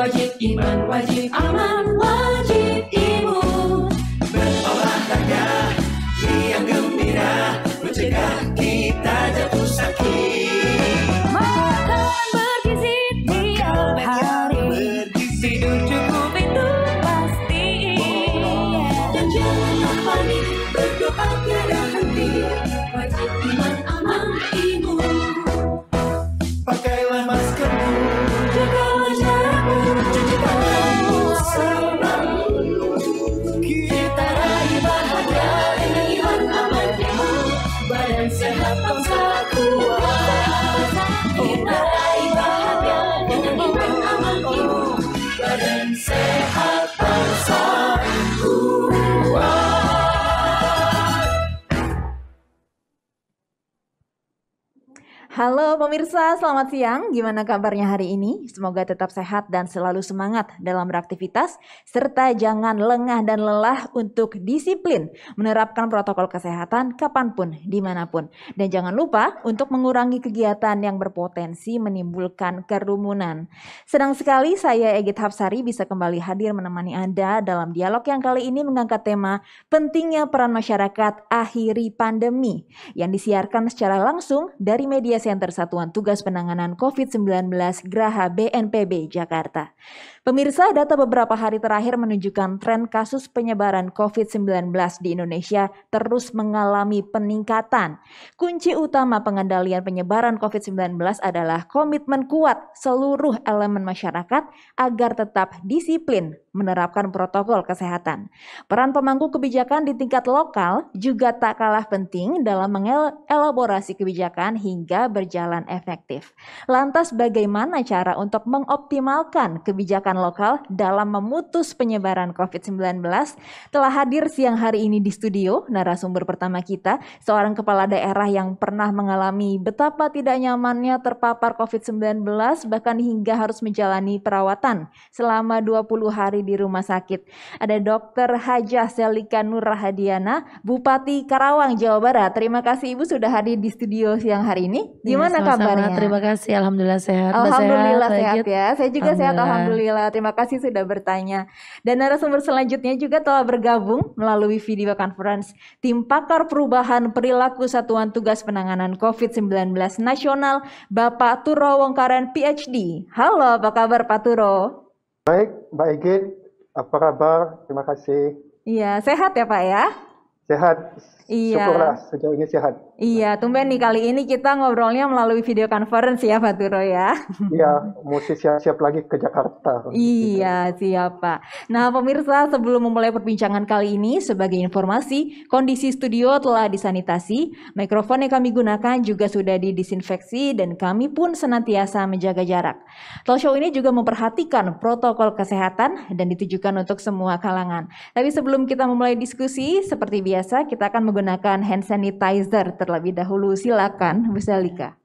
wajib iman wajib aman Halo pemirsa, selamat siang. Gimana kabarnya hari ini? Semoga tetap sehat dan selalu semangat dalam beraktivitas serta jangan lengah dan lelah untuk disiplin menerapkan protokol kesehatan kapanpun, dimanapun. Dan jangan lupa untuk mengurangi kegiatan yang berpotensi menimbulkan kerumunan. Senang sekali saya Egit Hapsari bisa kembali hadir menemani Anda dalam dialog yang kali ini mengangkat tema pentingnya peran masyarakat akhiri pandemi yang disiarkan secara langsung dari media Center Satuan Tugas Penanganan COVID-19 Graha BNPB Jakarta. Pemirsa, data beberapa hari terakhir menunjukkan tren kasus penyebaran COVID-19 di Indonesia terus mengalami peningkatan. Kunci utama pengendalian penyebaran COVID-19 adalah komitmen kuat seluruh elemen masyarakat agar tetap disiplin menerapkan protokol kesehatan. Peran pemangku kebijakan di tingkat lokal juga tak kalah penting dalam mengelaborasi kebijakan hingga berjalan efektif. Lantas bagaimana cara untuk mengoptimalkan kebijakan kesehatan lokal dalam memutus penyebaran COVID-19 telah hadir siang hari ini di studio narasumber pertama kita, seorang kepala daerah yang pernah mengalami betapa tidak nyamannya terpapar COVID-19 bahkan hingga harus menjalani perawatan selama 20 hari di rumah sakit. Ada Dr. Hajah Selika Nur Rahadiana, Bupati Karawang, Jawa Barat. Terima kasih Ibu sudah hadir di studio siang hari ini. Gimana ya, sama -sama. kabarnya? Terima kasih, Alhamdulillah sehat. Alhamdulillah sehat, sehat ya. Saya juga sehat Alhamdulillah. Terima kasih sudah bertanya. Dan narasumber selanjutnya juga telah bergabung melalui video conference Tim Pakar Perubahan Perilaku Satuan Tugas Penanganan COVID-19 Nasional, Bapak Turo Wongkaran, PhD. Halo, apa kabar Pak Turo? Baik, Mbak Egil. Apa kabar? Terima kasih. Iya, sehat ya Pak ya? Sehat, Iya. Syukurlah sejauh ini sehat. Iya, tumben nih kali ini kita ngobrolnya melalui video conference ya Faturo ya. Iya, mesti siap-siap lagi ke Jakarta. Iya, siapa? siap Pak. Nah pemirsa sebelum memulai perbincangan kali ini sebagai informasi kondisi studio telah disanitasi, mikrofon yang kami gunakan juga sudah didisinfeksi dan kami pun senantiasa menjaga jarak. Talkshow ini juga memperhatikan protokol kesehatan dan ditujukan untuk semua kalangan. Tapi sebelum kita memulai diskusi, seperti biasa kita akan menggunakan menggunakan hand sanitizer terlebih dahulu. Silakan, Bu Selika.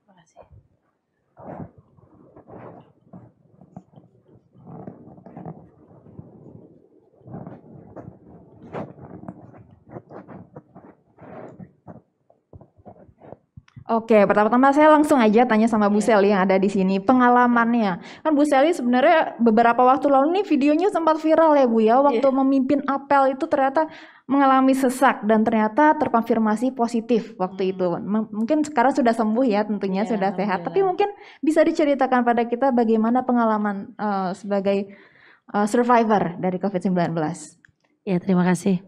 Oke, pertama-tama saya langsung aja tanya sama Bu iya. Seli yang ada di sini pengalamannya. Kan Bu Seli sebenarnya beberapa waktu lalu nih videonya sempat viral ya Bu ya, iya. waktu yeah. memimpin apel itu ternyata mengalami sesak dan ternyata terkonfirmasi positif waktu hmm. itu. M mungkin sekarang sudah sembuh ya, tentunya yeah, sudah sehat. Yeah. Tapi mungkin bisa diceritakan pada kita bagaimana pengalaman uh, sebagai uh, survivor dari COVID-19. Ya, terima kasih.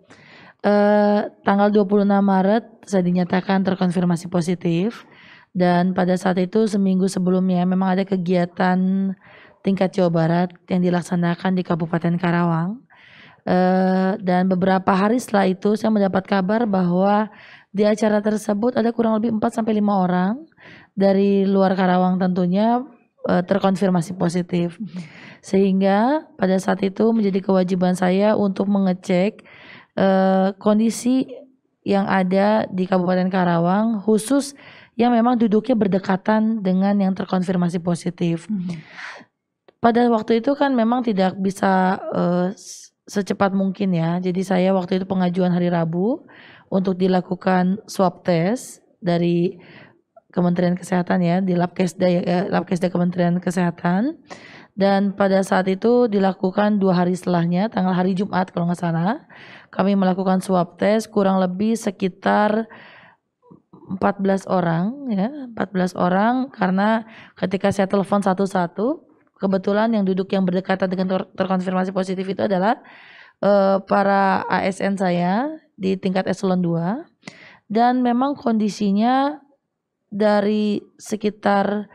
Uh, tanggal 26 Maret saya dinyatakan terkonfirmasi positif dan pada saat itu seminggu sebelumnya memang ada kegiatan tingkat Jawa Barat yang dilaksanakan di Kabupaten Karawang uh, dan beberapa hari setelah itu saya mendapat kabar bahwa di acara tersebut ada kurang lebih 4 sampai 5 orang dari luar Karawang tentunya uh, terkonfirmasi positif. Hmm. Sehingga pada saat itu menjadi kewajiban saya untuk mengecek Eh, kondisi yang ada di Kabupaten Karawang khusus yang memang duduknya berdekatan dengan yang terkonfirmasi positif. Hmm. Pada waktu itu kan memang tidak bisa uh, secepat mungkin ya. Jadi saya waktu itu pengajuan hari Rabu untuk dilakukan swab test dari Kementerian Kesehatan ya di Labkesda eh, Labkesda Kementerian Kesehatan dan pada saat itu dilakukan dua hari setelahnya tanggal hari Jumat kalau nggak salah kami melakukan swab tes kurang lebih sekitar 14 orang ya, 14 orang karena ketika saya telepon satu-satu kebetulan yang duduk yang berdekatan dengan ter terkonfirmasi positif itu adalah uh, para ASN saya di tingkat eselon 2 dan memang kondisinya dari sekitar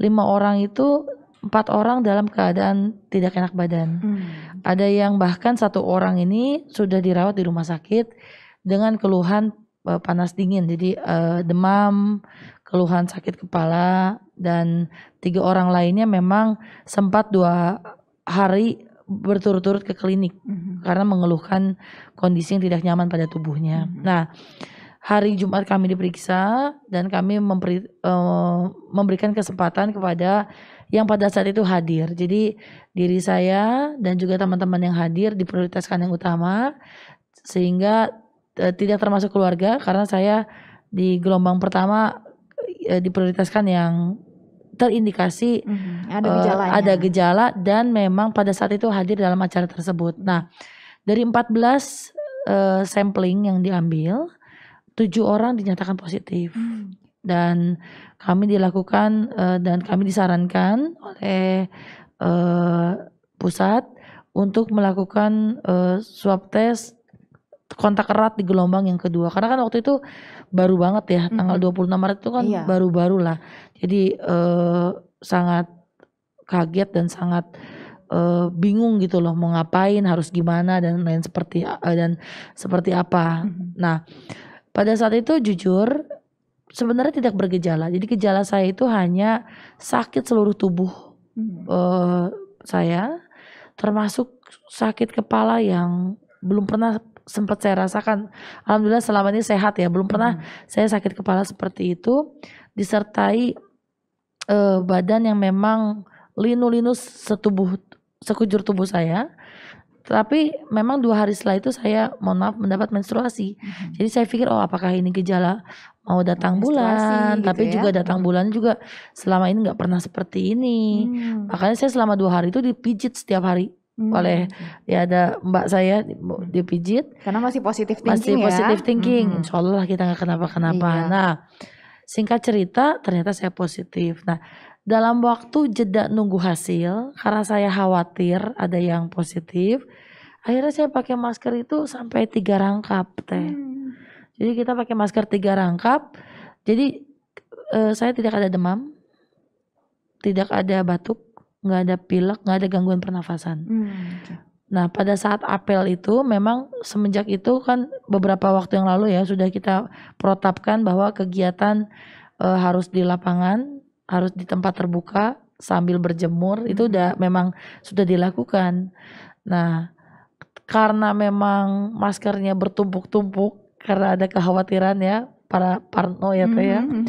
lima orang itu empat orang dalam keadaan tidak enak badan. Hmm. Ada yang bahkan satu orang ini sudah dirawat di rumah sakit dengan keluhan eh, panas dingin, jadi uh, demam, keluhan sakit kepala, dan tiga orang lainnya memang sempat dua hari berturut-turut ke klinik mm-hmm. karena mengeluhkan kondisi yang tidak nyaman pada tubuhnya. Mm-hmm. Nah, hari Jumat kami diperiksa dan kami memberi, uh, eh, memberikan kesempatan kepada yang pada saat itu hadir. Jadi diri saya dan juga teman-teman yang hadir diprioritaskan yang utama sehingga e, tidak termasuk keluarga karena saya di gelombang pertama e, diprioritaskan yang terindikasi hmm, ada, e, ada gejala dan memang pada saat itu hadir dalam acara tersebut. Nah, dari 14 uh, e, sampling yang diambil, tujuh orang dinyatakan positif. Mm dan kami dilakukan uh, dan kami disarankan oleh uh, pusat untuk melakukan uh, swab test kontak erat di gelombang yang kedua karena kan waktu itu baru banget ya mm-hmm. tanggal 26 Maret itu kan iya. baru-baru lah jadi uh, sangat kaget dan sangat uh, bingung gitu loh mau ngapain harus gimana dan lain seperti uh, dan seperti apa mm-hmm. nah pada saat itu jujur sebenarnya tidak bergejala. Jadi gejala saya itu hanya sakit seluruh tubuh hmm. uh, saya, termasuk sakit kepala yang belum pernah sempat saya rasakan. Alhamdulillah selama ini sehat ya, belum pernah hmm. saya sakit kepala seperti itu, disertai uh, badan yang memang linu-linu setubuh sekujur tubuh saya tapi memang dua hari setelah itu saya mohon maaf mendapat menstruasi hmm. jadi saya pikir oh apakah ini gejala mau datang bulan gitu tapi ya? juga datang hmm. bulan juga selama ini nggak pernah seperti ini hmm. makanya saya selama dua hari itu dipijit setiap hari hmm. oleh ya ada mbak saya hmm. dipijit karena masih positif thinking masih ya? positif mm-hmm. thinking hmm. insyaallah kita nggak kenapa kenapa iya. nah singkat cerita ternyata saya positif nah dalam waktu jeda nunggu hasil karena saya khawatir ada yang positif akhirnya saya pakai masker itu sampai tiga rangkap teh hmm. jadi kita pakai masker tiga rangkap jadi uh, saya tidak ada demam tidak ada batuk nggak ada pilek nggak ada gangguan pernafasan hmm. Gitu. nah pada saat apel itu memang semenjak itu kan beberapa waktu yang lalu ya sudah kita protapkan bahwa kegiatan e, harus di lapangan harus di tempat terbuka sambil berjemur itu udah hmm. memang sudah dilakukan. Nah, karena memang maskernya bertumpuk-tumpuk karena ada kekhawatiran ya para parno ya teh ya. Hmm.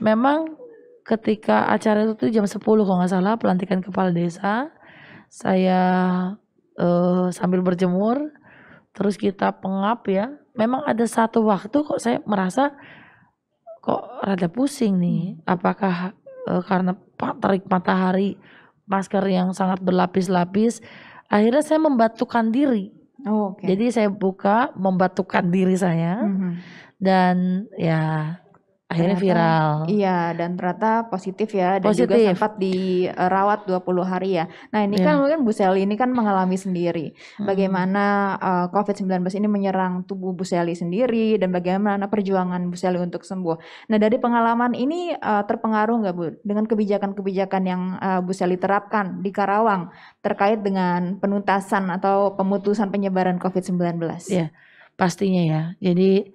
Memang ketika acara itu tuh jam 10 kalau nggak salah pelantikan kepala desa saya uh, sambil berjemur terus kita pengap ya. Memang ada satu waktu kok saya merasa kok rada pusing nih. Hmm. Apakah uh, karena terik matahari masker yang sangat berlapis-lapis akhirnya saya membatukan diri oh, okay. jadi saya buka membatukan diri saya mm -hmm. dan ya akhirnya ternyata, viral. Iya, dan ternyata positif ya dan positif. juga sempat dirawat 20 hari ya. Nah, ini yeah. kan iya. mungkin Bu Seli ini kan mengalami sendiri hmm. bagaimana uh, eh, COVID-19 ini menyerang tubuh Bu Seli sendiri dan bagaimana perjuangan Bu Seli untuk sembuh. Nah, dari pengalaman ini uh, terpengaruh nggak Bu dengan kebijakan-kebijakan yang uh, Bu Seli terapkan di Karawang terkait dengan penuntasan atau pemutusan penyebaran COVID-19? Iya, yeah, pastinya ya. Jadi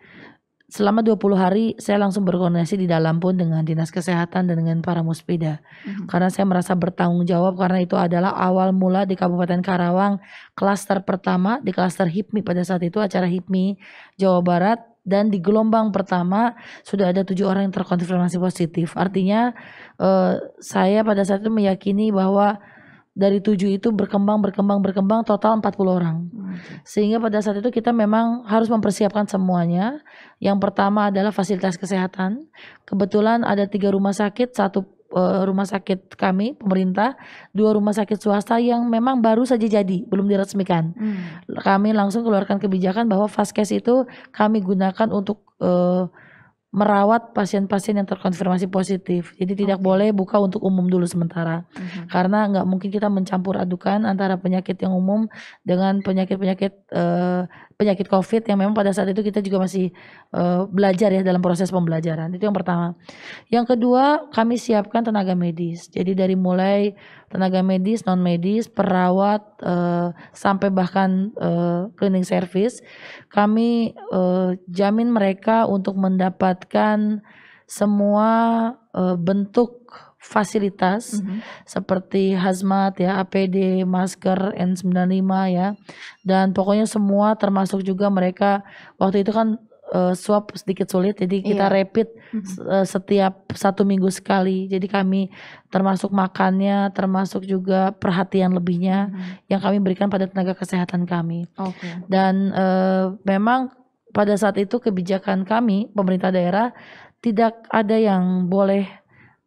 selama 20 hari saya langsung berkoordinasi di dalam pun dengan dinas kesehatan dan dengan para muspida mm-hmm. karena saya merasa bertanggung jawab karena itu adalah awal mula di Kabupaten Karawang klaster pertama di klaster HIPMI pada saat itu acara HIPMI Jawa Barat dan di gelombang pertama sudah ada tujuh orang yang terkonfirmasi positif artinya eh, saya pada saat itu meyakini bahwa dari tujuh itu berkembang berkembang berkembang total 40 orang. Sehingga pada saat itu kita memang harus mempersiapkan semuanya. Yang pertama adalah fasilitas kesehatan. Kebetulan ada tiga rumah sakit, satu eh, rumah sakit kami pemerintah, dua rumah sakit swasta yang memang baru saja jadi, belum diresmikan. Hmm. Kami langsung keluarkan kebijakan bahwa vaskes itu kami gunakan untuk uh, merawat pasien-pasien yang terkonfirmasi positif. Jadi tidak okay. boleh buka untuk umum dulu sementara, uh mhm. -huh. karena nggak mungkin kita mencampur adukan antara penyakit yang umum dengan penyakit-penyakit uh, penyakit COVID yang memang pada saat itu kita juga masih uh, belajar ya dalam proses pembelajaran. Itu yang pertama. Yang kedua, kami siapkan tenaga medis. Jadi dari mulai tenaga medis, non medis, perawat uh, sampai bahkan uh, cleaning service, kami uh, jamin mereka untuk mendapatkan semua uh, bentuk fasilitas mm -hmm. seperti hazmat ya, APD, masker N95 ya. Dan pokoknya semua termasuk juga mereka waktu itu kan uh, swab sedikit sulit jadi iya. kita rapid mm-hmm. Eh, setiap satu minggu sekali jadi kami termasuk makannya termasuk juga perhatian lebihnya mm-hmm. yang kami berikan pada tenaga kesehatan kami okay. dan uh, memang pada saat itu kebijakan kami pemerintah daerah tidak ada yang boleh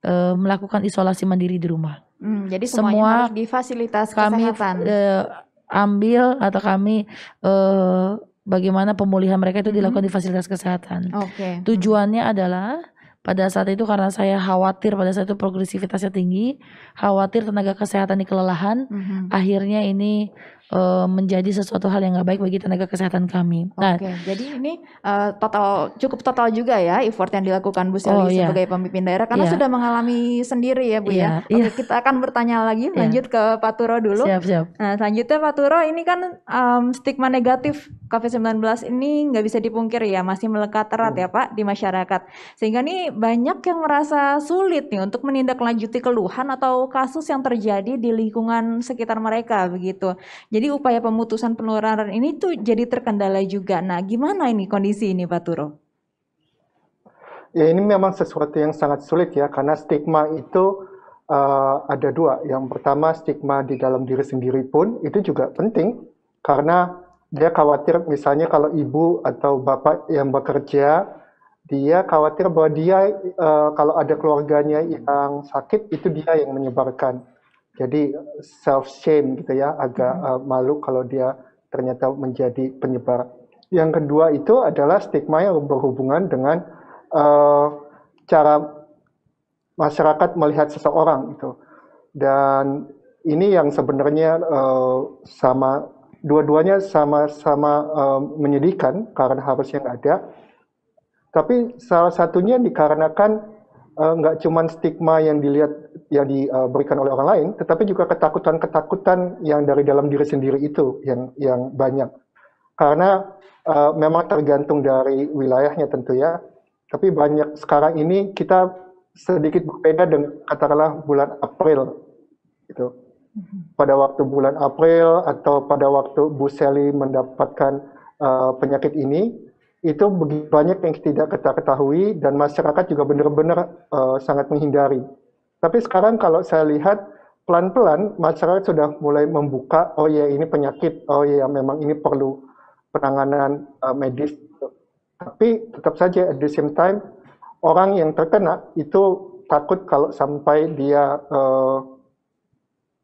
uh, melakukan isolasi mandiri di rumah. Hmm, jadi semua di fasilitas kami kesehatan. Uh, ambil atau kami uh, bagaimana pemulihan mereka itu hmm. dilakukan hmm. di fasilitas kesehatan. Okay. Tujuannya adalah pada saat itu karena saya khawatir pada saat itu progresivitasnya tinggi, khawatir tenaga kesehatan di kelelahan, -hmm. akhirnya ini uh, menjadi sesuatu hal yang nggak baik bagi tenaga kesehatan kami. Nah, Oke, okay. jadi ini uh, total cukup total juga ya effort yang dilakukan Bu Sally oh, iya. sebagai pemimpin daerah karena iya. sudah mengalami sendiri ya Bu ya? iya, ya. Oke, iya. kita akan bertanya lagi iya. lanjut ke Pak Turo dulu. Siap, siap. Nah, selanjutnya Pak Turo ini kan um, stigma negatif COVID-19 ini nggak bisa dipungkiri ya, masih melekat erat ya iya. Pak di masyarakat. Sehingga nih banyak yang merasa sulit nih untuk menindaklanjuti keluhan atau kasus yang terjadi di lingkungan sekitar mereka begitu. Jadi upaya pemutusan penularan ini tuh jadi terkendala juga. Nah, gimana ini kondisi ini Pak Turo? Ya ini memang sesuatu yang sangat sulit ya karena stigma itu uh, ada dua. Yang pertama stigma di dalam diri sendiri pun itu juga penting karena dia khawatir misalnya kalau ibu atau bapak yang bekerja dia khawatir bahwa dia uh, kalau ada keluarganya yang sakit itu dia yang menyebarkan. Jadi self shame gitu ya, agak hmm. uh, malu kalau dia ternyata menjadi penyebar. Yang kedua itu adalah stigma yang berhubungan dengan uh, cara masyarakat melihat seseorang itu. Dan ini yang sebenarnya uh, sama dua-duanya sama-sama uh, menyedihkan karena harus yang ada. Tapi salah satunya dikarenakan Eh, nggak uh, cuma stigma yang dilihat yang diberikan oleh orang lain, tetapi juga ketakutan-ketakutan yang dari dalam diri sendiri itu yang yang banyak. Karena uh, memang tergantung dari wilayahnya tentu ya. Tapi banyak sekarang ini kita sedikit berbeda dengan katakanlah bulan April gitu. Pada waktu bulan April atau pada waktu Bu Sally mendapatkan uh, penyakit ini, itu begitu banyak yang tidak kita ketahui dan masyarakat juga benar-benar uh, sangat menghindari. Tapi sekarang kalau saya lihat pelan-pelan masyarakat sudah mulai membuka, oh ya ini penyakit, oh ya memang ini perlu penanganan uh, medis. Tapi tetap saja at the same time orang yang terkena itu takut kalau sampai dia uh,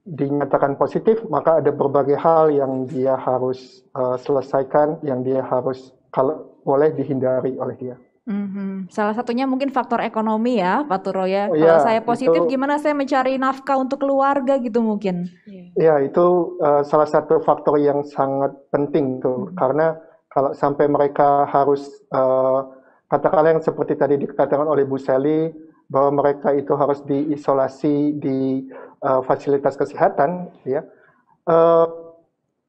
dinyatakan positif, maka ada berbagai hal yang dia harus uh, selesaikan, yang dia harus kalau boleh dihindari oleh dia. Mm-hmm. Salah satunya mungkin faktor ekonomi ya, Pak Turo ya. Oh, Kalau ya, saya positif, itu, gimana saya mencari nafkah untuk keluarga gitu mungkin? Ya itu uh, salah satu faktor yang sangat penting tuh, mm-hmm. karena kalau sampai mereka harus uh, katakanlah yang seperti tadi dikatakan oleh Bu Sally bahwa mereka itu harus diisolasi di uh, fasilitas kesehatan, ya. Uh,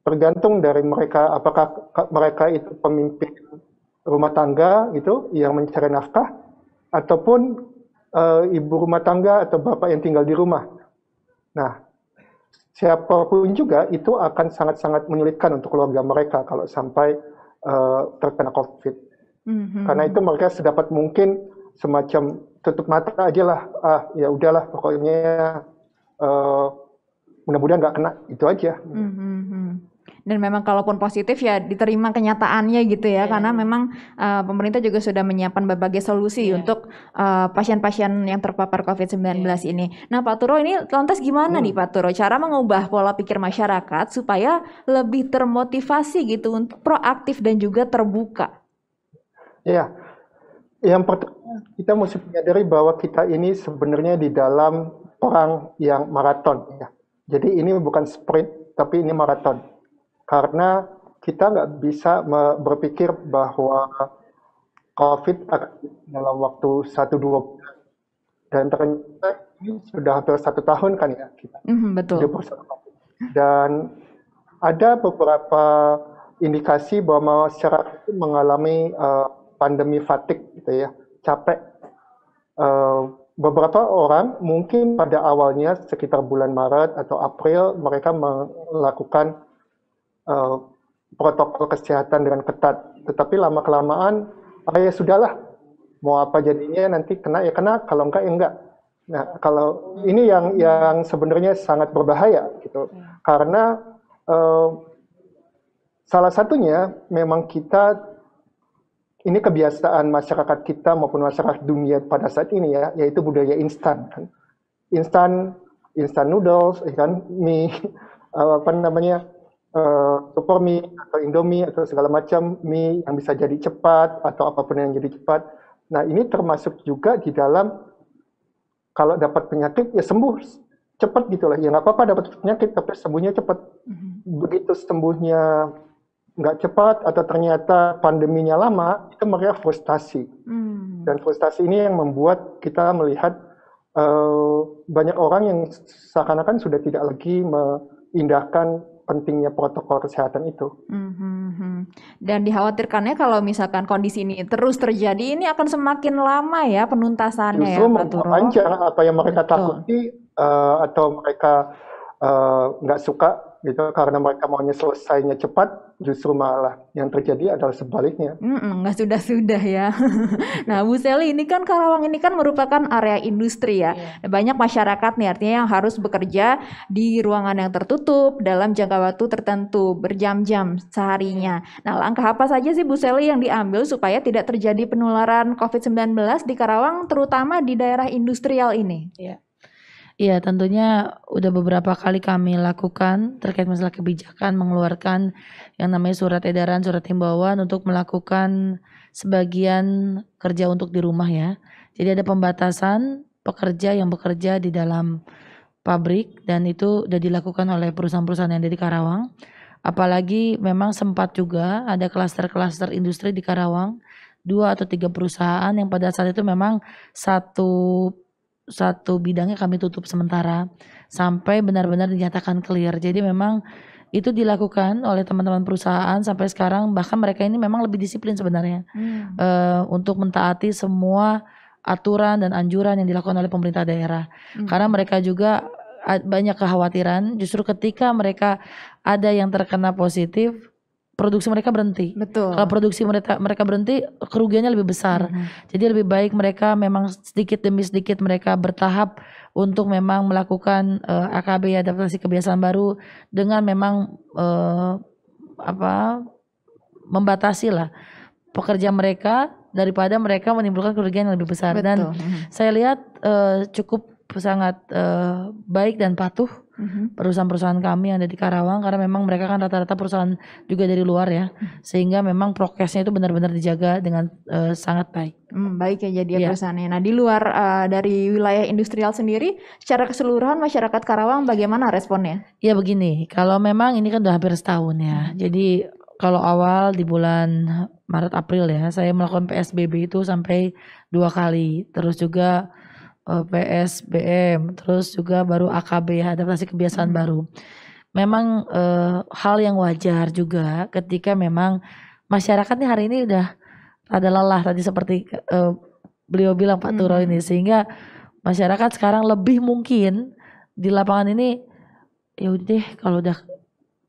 tergantung dari mereka apakah mereka itu pemimpin rumah tangga gitu yang mencari nafkah ataupun uh, ibu rumah tangga atau bapak yang tinggal di rumah. Nah, siapapun juga itu akan sangat-sangat menyulitkan untuk keluarga mereka kalau sampai uh, terkena COVID. Mm-hmm. Karena itu mereka sedapat mungkin semacam tutup mata aja lah, ah ya udahlah pokoknya uh, mudah-mudahan nggak kena itu aja. Mm-hmm dan memang kalaupun positif ya diterima kenyataannya gitu ya yeah. karena memang uh, pemerintah juga sudah menyiapkan berbagai solusi yeah. untuk eh, pasien-pasien uh, yang terpapar COVID-19 yeah. ini. Nah Pak Turo ini lantas gimana hmm. nih Pak Turo cara mengubah pola pikir masyarakat supaya lebih termotivasi gitu untuk proaktif dan juga terbuka? Iya. Yeah yang pertama kita mesti menyadari bahwa kita ini sebenarnya di dalam perang yang maraton ya. Jadi ini bukan sprint tapi ini maraton karena kita nggak bisa berpikir bahwa COVID dalam waktu satu dua Dan ternyata ini sudah hampir satu tahun kan ya kita. Mm-hmm, betul. Dan ada beberapa indikasi bahwa masyarakat itu mengalami uh, pandemi fatik gitu ya, capek. Uh, beberapa orang mungkin pada awalnya sekitar bulan Maret atau April mereka melakukan Eh, protokol kesehatan dengan ketat. Tetapi lama kelamaan, ah ya sudahlah, mau apa jadinya nanti kena ya kena, kalau enggak ya enggak. Nah, kalau ini yang yang sebenarnya sangat berbahaya gitu, iya. karena uh, salah satunya memang kita ini kebiasaan masyarakat kita maupun masyarakat dunia pada saat ini ya, yaitu budaya instan kan. instan instan noodles, ikan mie eh, apa namanya uh, super mie atau indomie atau segala macam mie yang bisa jadi cepat atau apapun yang jadi cepat. Nah ini termasuk juga di dalam kalau dapat penyakit ya sembuh cepat gitulah, Ya nggak apa-apa dapat penyakit tapi sembuhnya cepat. Mm-hmm. Begitu sembuhnya nggak cepat atau ternyata pandeminya lama, itu mereka frustasi. Hmm. Dan frustasi ini yang membuat kita melihat uh, banyak orang yang seakan-akan sudah tidak lagi mengindahkan pentingnya protokol kesehatan itu. Mm-hmm. Dan dikhawatirkannya kalau misalkan kondisi ini terus terjadi, ini akan semakin lama ya penuntasannya Justru ya, memperpanjang apa yang mereka Betul. takuti uh, atau mereka eh, nggak uh, suka gitu karena mereka maunya selesainya cepat justru malah yang terjadi adalah sebaliknya. Mm-mm, nggak sudah-sudah ya. nah, Bu Seli, ini kan Karawang ini kan merupakan area industri ya. Yeah. Banyak masyarakat nih artinya yang harus bekerja di ruangan yang tertutup dalam jangka waktu tertentu, berjam-jam seharinya. Iya. Nah, langkah apa saja sih Bu Seli yang diambil supaya tidak terjadi penularan COVID-19 di Karawang terutama di daerah industrial ini? Yeah. Iya, tentunya udah beberapa kali kami lakukan terkait masalah kebijakan mengeluarkan yang namanya surat edaran, surat himbauan untuk melakukan sebagian kerja untuk di rumah ya. Jadi ada pembatasan pekerja yang bekerja di dalam pabrik dan itu udah dilakukan oleh perusahaan-perusahaan yang ada di Karawang. Apalagi memang sempat juga ada klaster-klaster industri di Karawang, dua atau tiga perusahaan yang pada saat itu memang satu satu bidangnya kami tutup sementara sampai benar-benar dinyatakan clear. Jadi memang itu dilakukan oleh teman-teman perusahaan sampai sekarang bahkan mereka ini memang lebih disiplin sebenarnya hmm. uh, untuk mentaati semua aturan dan anjuran yang dilakukan oleh pemerintah daerah hmm. karena mereka juga banyak kekhawatiran justru ketika mereka ada yang terkena positif produksi mereka berhenti. Betul. Kalau produksi mereka mereka berhenti kerugiannya lebih besar. Hmm. Jadi lebih baik mereka memang sedikit demi sedikit mereka bertahap untuk memang melakukan uh, eh, AKB adaptasi kebiasaan baru dengan memang uh, apa membatasi lah pekerja mereka daripada mereka menimbulkan kerugian yang lebih besar. Betul. Dan hmm. saya lihat uh, cukup sangat uh, baik dan patuh mm-hmm. perusahaan-perusahaan kami yang ada di Karawang karena memang mereka kan rata-rata perusahaan juga dari luar ya mm-hmm. sehingga memang prokesnya itu benar-benar dijaga dengan uh, sangat baik. mm, baik ya jadi yeah. Iya. perusahaannya. Nah di luar uh, dari wilayah industrial sendiri, secara keseluruhan masyarakat Karawang bagaimana responnya? Ya begini, kalau memang ini kan udah hampir setahun ya, mm-hmm. jadi kalau awal di bulan Maret April ya, saya melakukan PSBB itu sampai dua kali. Terus juga Eh, PSBM, terus juga baru AKB adaptasi kebiasaan hmm. baru. Memang e, hal yang wajar juga ketika memang masyarakat nih hari ini udah ada lelah tadi seperti e, beliau bilang Pak hmm. Turo ini hmm. sehingga masyarakat sekarang lebih mungkin di lapangan ini ya udah kalau udah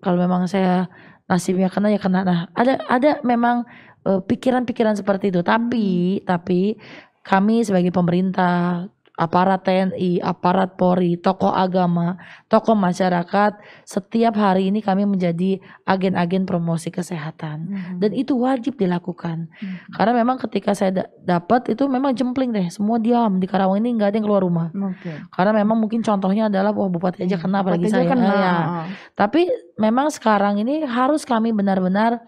kalau memang saya nasibnya kena ya kena nah ada ada memang pikiran-pikiran e, seperti itu tapi hmm. tapi kami sebagai pemerintah aparat TNI, aparat Polri, tokoh agama, tokoh masyarakat, setiap hari ini kami menjadi agen-agen promosi kesehatan hmm. dan itu wajib dilakukan hmm. karena memang ketika saya dapat itu memang jempling deh semua diam di Karawang ini nggak ada yang keluar rumah okay. karena memang mungkin contohnya adalah wah oh, bupati aja mm-hmm. kena apalagi bupati saya kena. ya. tapi memang sekarang ini harus kami benar-benar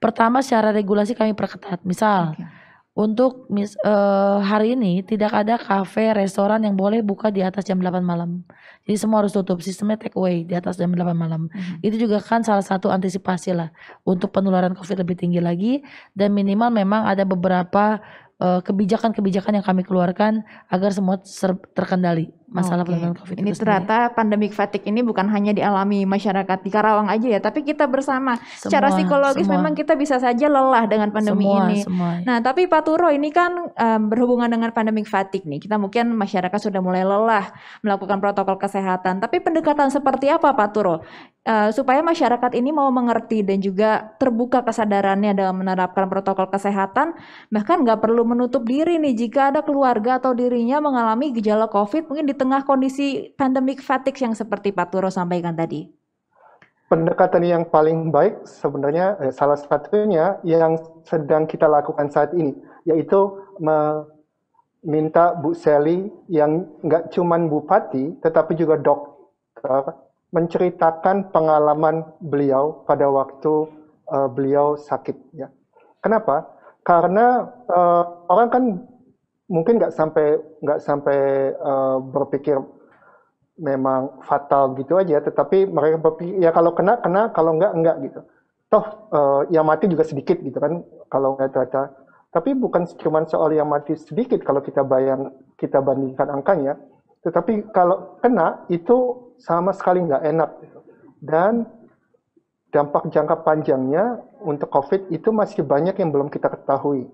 pertama secara regulasi kami perketat misal okay untuk mis, uh, hari ini tidak ada kafe, restoran yang boleh buka di atas jam 8 malam. Jadi semua harus tutup. Sistemnya take away di atas jam 8 malam. Hmm. Itu juga kan salah satu antisipasi lah untuk penularan Covid lebih tinggi lagi dan minimal memang ada beberapa eh, kebijakan-kebijakan yang kami keluarkan agar semua terkendali masalah okay. pandemi COVID. Ini ternyata sendiri. pandemik fatigue ini bukan hanya dialami masyarakat di Karawang aja ya, tapi kita bersama. Semua, Secara psikologis semua. memang kita bisa saja lelah dengan pandemi semua, ini. Semua. Nah, tapi Pak Turo ini kan um, berhubungan dengan pandemik fatigue nih. Kita mungkin masyarakat sudah mulai lelah melakukan protokol kesehatan. Tapi pendekatan seperti apa Pak Turo uh, supaya masyarakat ini mau mengerti dan juga terbuka kesadarannya dalam menerapkan protokol kesehatan, bahkan nggak perlu menutup diri nih jika ada keluarga atau dirinya mengalami gejala COVID mungkin di tengah kondisi pandemic fatigue yang seperti Pak Turo sampaikan tadi? Pendekatan yang paling baik sebenarnya eh, salah satunya yang sedang kita lakukan saat ini, yaitu meminta Bu Sally yang nggak cuman bupati, tetapi juga dokter, menceritakan pengalaman beliau pada waktu uh, beliau sakit. Ya. Kenapa? Karena uh, orang kan mungkin nggak sampai nggak sampai uh, berpikir memang fatal gitu aja, ya. tetapi mereka berpikir ya kalau kena kena, kalau nggak nggak gitu. Toh uh, yang mati juga sedikit gitu kan kalau nggak cuaca. Tapi bukan cuma soal yang mati sedikit kalau kita bayang kita bandingkan angkanya, tetapi kalau kena itu sama sekali nggak enak gitu. dan dampak jangka panjangnya untuk COVID itu masih banyak yang belum kita ketahui.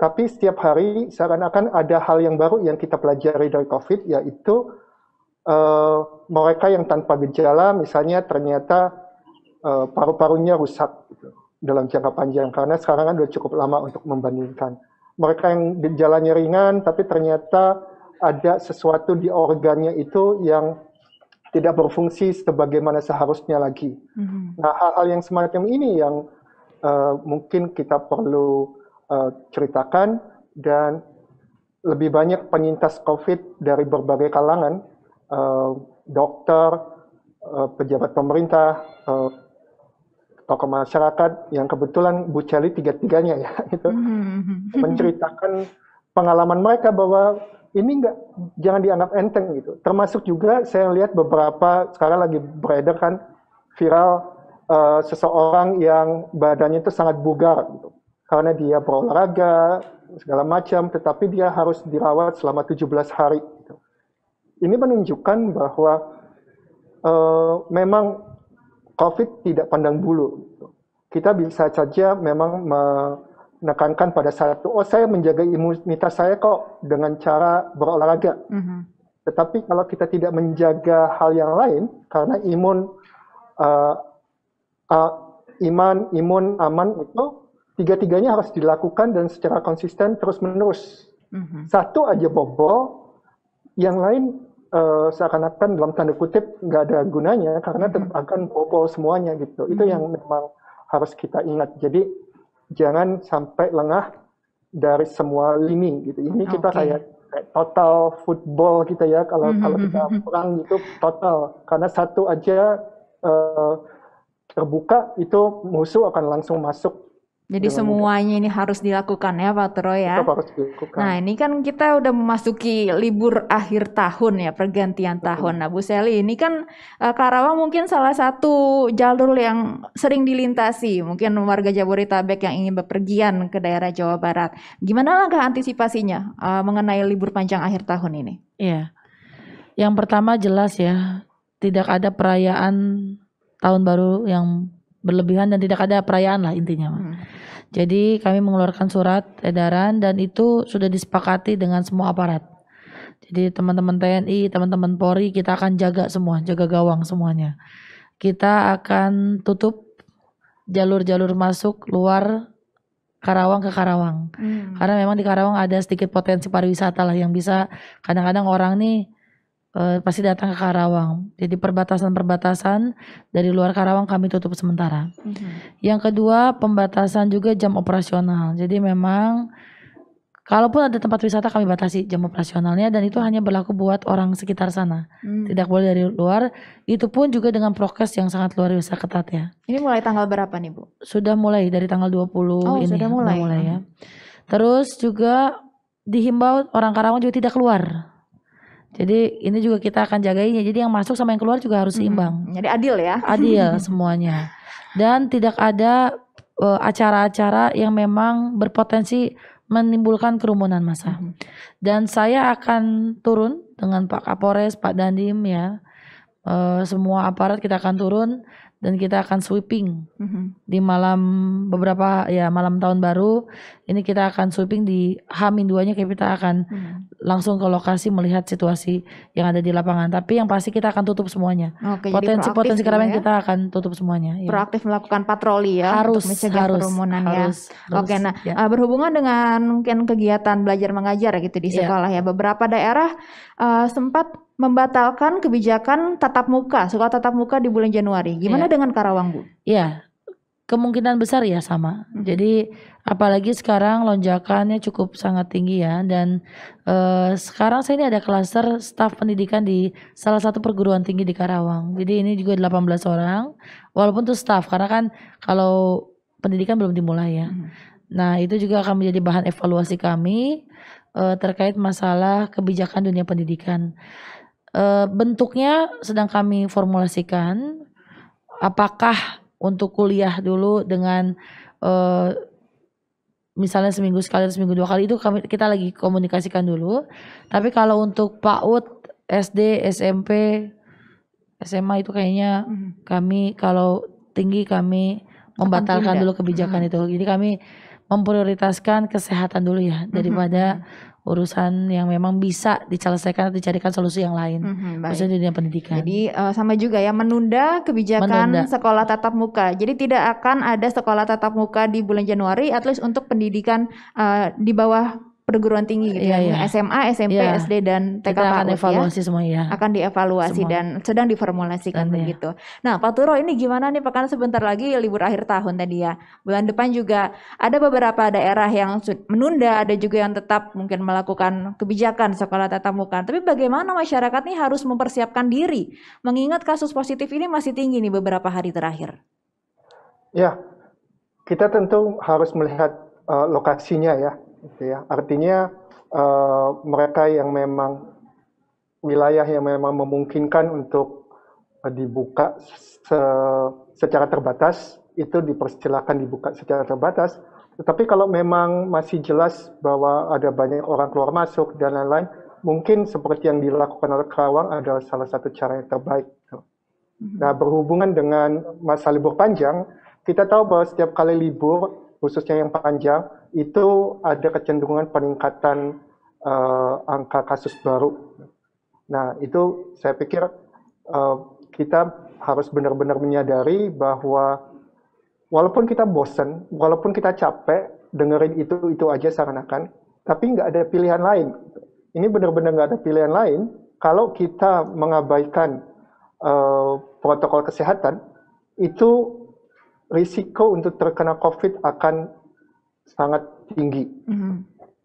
Tapi setiap hari seakan-akan ada hal yang baru yang kita pelajari dari COVID, yaitu uh, mereka yang tanpa gejala, misalnya ternyata uh, paru-parunya rusak gitu dalam jangka panjang, karena sekarang kan sudah cukup lama untuk membandingkan. Mereka yang gejalanya ringan, tapi ternyata ada sesuatu di organnya itu yang tidak berfungsi sebagaimana seharusnya lagi. Mm -hmm. Nah, hal-hal yang semacam ini yang uh, mungkin kita perlu Eh, ceritakan dan lebih banyak penyintas COVID dari berbagai kalangan, eh, dokter, eh, pejabat pemerintah, tokoh masyarakat yang kebetulan Bu Celi tiga-tiganya ya itu mm-hmm. menceritakan pengalaman mereka bahwa ini enggak jangan dianggap enteng gitu termasuk juga saya lihat beberapa sekarang lagi beredar kan viral uh, seseorang yang badannya itu sangat bugar gitu karena dia berolahraga segala macam, tetapi dia harus dirawat selama 17 hari. Gitu. Ini menunjukkan bahwa uh, memang COVID tidak pandang bulu. Gitu. Kita bisa saja memang menekankan pada satu, oh saya menjaga imunitas saya kok dengan cara berolahraga. Mm -hmm. Tetapi kalau kita tidak menjaga hal yang lain, karena imun, uh, uh, iman, imun, aman itu Tiga-tiganya harus dilakukan dan secara konsisten terus-menerus. Mm-hmm. Satu aja bobol, yang lain uh, seakan-akan dalam tanda kutip nggak ada gunanya karena mm-hmm. akan bobol semuanya gitu. Mm-hmm. Itu mhm. yang memang harus kita ingat. Jadi jangan sampai lengah dari semua lini gitu. Ini okay. kita kayak total football kita ya kalau mm-hmm. kalau mhm, kita mhm. perang itu total karena satu aja uh, terbuka itu musuh akan langsung masuk jadi Dengan iya, semuanya mudah. ini harus dilakukan ya Pak Tero ya. Tetap harus dilakukan. Nah ini kan kita udah memasuki libur akhir tahun ya pergantian Betul. tahun. Nah Bu Seli ini kan uh, Karawang mungkin salah satu jalur yang sering dilintasi mungkin warga Jabodetabek yang ingin bepergian ke daerah Jawa Barat. Gimana langkah antisipasinya uh, mengenai libur panjang akhir tahun ini? Iya, yang pertama jelas ya tidak ada perayaan tahun baru yang berlebihan dan tidak ada perayaan lah intinya. Hmm jadi kami mengeluarkan surat edaran dan itu sudah disepakati dengan semua aparat. Jadi teman-teman TNI, teman-teman Polri kita akan jaga semua, jaga gawang semuanya. Kita akan tutup jalur-jalur masuk luar Karawang ke Karawang. Hmm. Karena memang di Karawang ada sedikit potensi pariwisata lah yang bisa kadang-kadang orang nih uh, pasti datang ke Karawang. Jadi perbatasan-perbatasan dari luar Karawang kami tutup sementara. Mm -hmm. Yang kedua pembatasan juga jam operasional. Jadi memang kalaupun ada tempat wisata kami batasi jam operasionalnya dan itu hanya berlaku buat orang sekitar sana. Mm. Tidak boleh dari luar. Itu pun juga dengan prokes yang sangat luar biasa ketat ya. Ini mulai tanggal berapa nih Bu? Sudah mulai dari tanggal 20 oh, ini. Ya. sudah mulai. Sudah mulai ya. Hmm. Terus juga dihimbau orang Karawang juga tidak keluar jadi ini juga kita akan jagainya. Jadi yang masuk sama yang keluar juga harus seimbang. Hmm, jadi adil ya. Adil semuanya. Dan tidak ada e, acara-acara uh, yang memang berpotensi menimbulkan kerumunan massa. Hmm. Dan saya akan turun dengan Pak Kapolres, Pak Dandim ya. Uh, semua aparat kita akan turun dan kita akan sweeping mm -hmm. di malam beberapa ya malam tahun baru ini kita akan sweeping di Hamin duanya kayak kita akan mm -hmm. langsung ke lokasi melihat situasi yang ada di lapangan tapi yang pasti kita akan tutup semuanya okay, potensi potensi keramaian ya, ya? kita akan tutup semuanya ya. proaktif melakukan patroli ya harus untuk mencegah harus, kerumunan ya. harus, ya harus, Oke nah ya. Eh, berhubungan dengan mungkin kegiatan belajar mengajar ya gitu di iya. sekolah ya, ya. beberapa daerah uh, sempat membatalkan kebijakan tatap muka, sekolah tatap muka di bulan Januari. Gimana ya. dengan Karawang, Bu? Iya. Kemungkinan besar ya sama. Hmm. Jadi apalagi sekarang lonjakannya cukup sangat tinggi ya dan eh, sekarang saya ini ada klaster staf pendidikan di salah satu perguruan tinggi di Karawang. Jadi ini juga 18 orang walaupun itu staf karena kan kalau pendidikan belum dimulai ya. Hmm. Nah, itu juga akan menjadi bahan evaluasi kami uh, terkait masalah kebijakan dunia pendidikan uh, bentuknya sedang kami formulasikan. Apakah untuk kuliah dulu dengan uh, misalnya seminggu sekali atau seminggu dua kali itu kami, kita lagi komunikasikan dulu. Tapi kalau untuk PAUD SD, SMP, SMA itu kayaknya hmm. kami kalau tinggi kami membatalkan dulu kebijakan hmm. itu. Jadi kami memprioritaskan kesehatan dulu ya hmm. daripada hmm urusan yang memang bisa diselesaikan atau dicarikan solusi yang lain, mm-hmm, maksudnya di dunia pendidikan. Jadi uh, sama juga ya menunda kebijakan menunda. sekolah tatap muka. Jadi tidak akan ada sekolah tatap muka di bulan Januari, at least untuk pendidikan uh, di bawah perguruan tinggi gitu yeah, ya. Yeah. SMA, SMP, yeah. SD dan TK Kita akan ya. evaluasi ya. semua ya. Akan dievaluasi semua. dan sedang diformulasikan dan iya. begitu. Ya. Nah, Pak Turo ini gimana nih Pak karena sebentar lagi libur akhir tahun tadi ya. Bulan depan juga ada beberapa daerah yang menunda, ada juga yang tetap mungkin melakukan kebijakan sekolah tatap muka. Tapi bagaimana masyarakat nih harus mempersiapkan diri mengingat kasus positif ini masih tinggi nih beberapa hari terakhir. Ya. Kita tentu harus melihat uh, lokasinya ya gitu ya. Artinya uh, mereka yang memang wilayah yang memang memungkinkan untuk uh, dibuka se secara terbatas itu dipersilakan dibuka secara terbatas. Tetapi kalau memang masih jelas bahwa ada banyak orang keluar masuk dan lain-lain, mungkin seperti yang dilakukan oleh Kerawang adalah salah satu cara yang terbaik. Mhm. Nah, berhubungan dengan masa libur panjang, kita tahu bahwa setiap kali libur khususnya yang panjang, itu ada kecenderungan peningkatan uh, angka kasus baru. Nah, itu saya pikir uh, kita harus benar-benar menyadari bahwa walaupun kita bosen, walaupun kita capek, dengerin itu-itu aja saranakan, tapi nggak ada pilihan lain. Ini benar-benar nggak ada pilihan lain kalau kita mengabaikan uh, protokol kesehatan, itu risiko untuk terkena COVID akan sangat tinggi. Mm-hmm.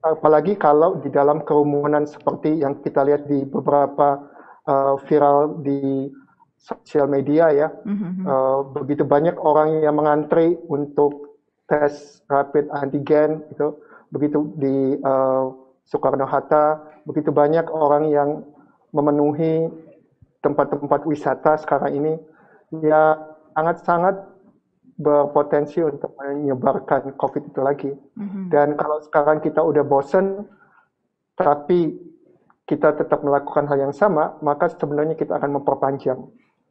Apalagi kalau di dalam kerumunan seperti yang kita lihat di beberapa uh, viral di sosial media ya, mm-hmm. uh, begitu banyak orang yang mengantri untuk tes rapid antigen itu, begitu di uh, Soekarno Hatta, begitu banyak orang yang memenuhi tempat-tempat wisata sekarang ini, ya sangat-sangat berpotensi untuk menyebarkan COVID itu lagi. Mm-hmm. Dan kalau sekarang kita udah bosen, tapi kita tetap melakukan hal yang sama, maka sebenarnya kita akan memperpanjang.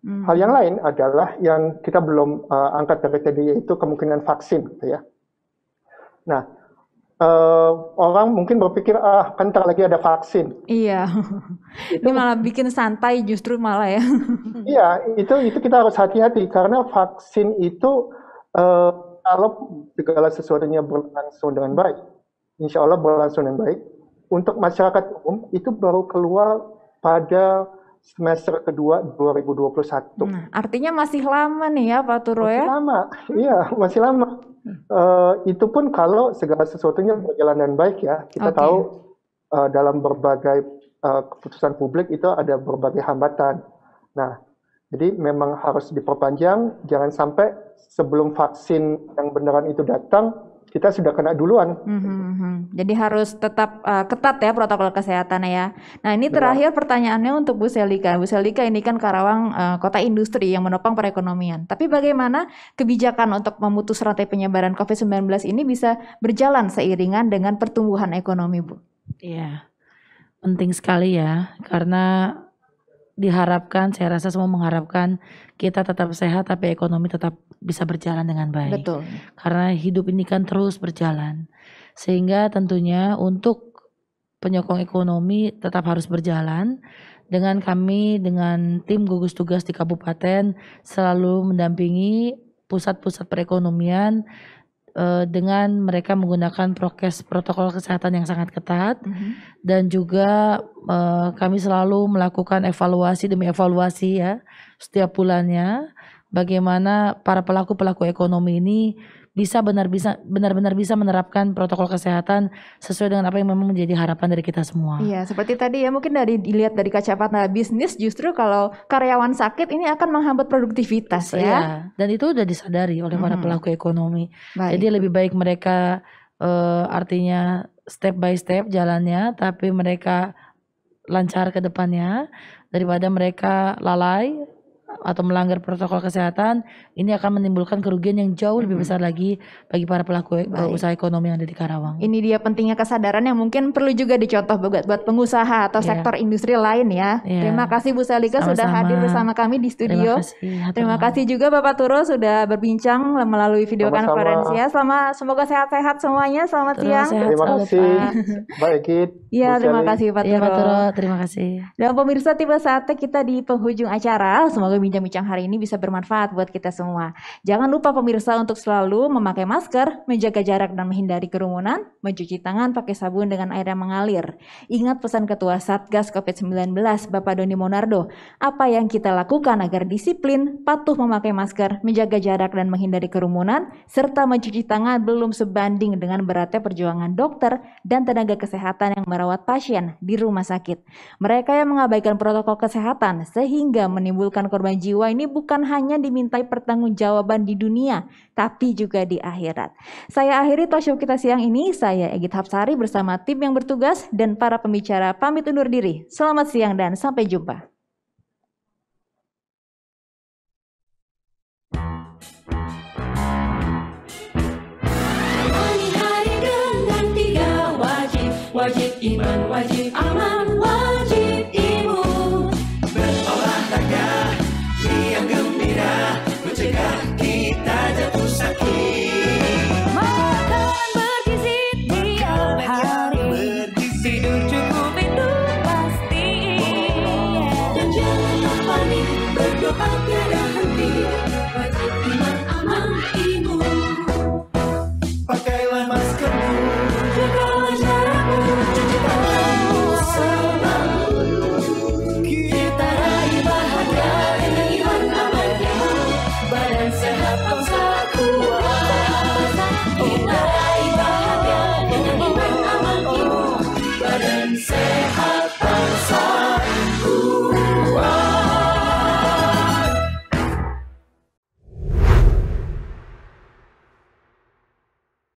Mm-hmm. Hal yang lain adalah yang kita belum uh, angkat dari tadi yaitu kemungkinan vaksin, gitu ya. Nah, uh, orang mungkin berpikir ah kan tak lagi ada vaksin. Iya. Itu, Ini malah bikin santai justru malah ya. iya, itu itu kita harus hati-hati karena vaksin itu uh, kalau segala sesuatunya berlangsung dengan baik, insya Allah berlangsung dengan baik. Untuk masyarakat umum itu baru keluar pada semester kedua 2021. Nah, artinya masih lama nih ya Pak Turo masih ya? lama, iya masih lama. Hmm. Uh, itu pun kalau segala sesuatunya berjalan dengan baik ya. Kita okay. tahu uh, dalam berbagai uh, keputusan publik itu ada berbagai hambatan. Nah, jadi memang harus diperpanjang, jangan sampai sebelum vaksin yang beneran itu datang, kita sudah kena duluan. Mm-hmm. Jadi harus tetap uh, ketat ya protokol kesehatan ya. Nah ini terakhir pertanyaannya untuk Bu Selika. Bu Selika ini kan Karawang uh, kota industri yang menopang perekonomian. Tapi bagaimana kebijakan untuk memutus rantai penyebaran COVID-19 ini bisa berjalan seiringan dengan pertumbuhan ekonomi Bu? Iya, penting sekali ya karena diharapkan saya rasa semua mengharapkan kita tetap sehat tapi ekonomi tetap bisa berjalan dengan baik. Betul. Karena hidup ini kan terus berjalan. Sehingga tentunya untuk penyokong ekonomi tetap harus berjalan dengan kami dengan tim gugus tugas di kabupaten selalu mendampingi pusat-pusat perekonomian eh, dengan mereka menggunakan prokes protokol kesehatan yang sangat ketat mm -hmm. dan juga eh, kami selalu melakukan evaluasi demi evaluasi ya setiap bulannya bagaimana para pelaku-pelaku ekonomi ini bisa benar bisa benar-benar bisa menerapkan protokol kesehatan sesuai dengan apa yang memang menjadi harapan dari kita semua. Iya, seperti tadi ya mungkin dari dilihat dari kacamata bisnis justru kalau karyawan sakit ini akan menghambat produktivitas ya. Iya, dan itu sudah disadari oleh para pelaku ekonomi. Baik. Jadi lebih baik mereka uh, artinya step by step jalannya tapi mereka lancar ke depannya daripada mereka lalai atau melanggar protokol kesehatan, ini akan menimbulkan kerugian yang jauh lebih besar lagi bagi para pelaku e, Baik. usaha ekonomi yang ada di Karawang. Ini dia pentingnya kesadaran yang mungkin perlu juga dicontoh buat buat pengusaha atau yeah. sektor industri lain ya. Yeah. Terima kasih Bu Salika Sama-sama. sudah hadir bersama kami di studio. Terima kasih, Terima kasih juga Bapak Turo sudah berbincang melalui video konferensi ya. selamat. semoga sehat-sehat semuanya. Selamat Turo, siang. Sehat, terima kasih. Baik, Iya, terima kasih Pak iya, Turo. Ya, Pak Turo. Terima kasih. Dan pemirsa tiba saatnya kita di penghujung acara. Semoga bincang bincang-bincang hari ini bisa bermanfaat buat kita semua. Jangan lupa pemirsa untuk selalu memakai masker, menjaga jarak dan menghindari kerumunan, mencuci tangan pakai sabun dengan air yang mengalir. Ingat pesan Ketua Satgas COVID-19 Bapak Doni Monardo, apa yang kita lakukan agar disiplin, patuh memakai masker, menjaga jarak dan menghindari kerumunan, serta mencuci tangan belum sebanding dengan beratnya perjuangan dokter dan tenaga kesehatan yang merawat pasien di rumah sakit. Mereka yang mengabaikan protokol kesehatan sehingga menimbulkan korban jiwa ini bukan hanya dimintai pertanggungjawaban di dunia, tapi juga di akhirat. Saya akhiri talk kita siang ini. Saya Egit Hapsari bersama tim yang bertugas dan para pembicara pamit undur diri. Selamat siang dan sampai jumpa. wajib iman, wajib aman,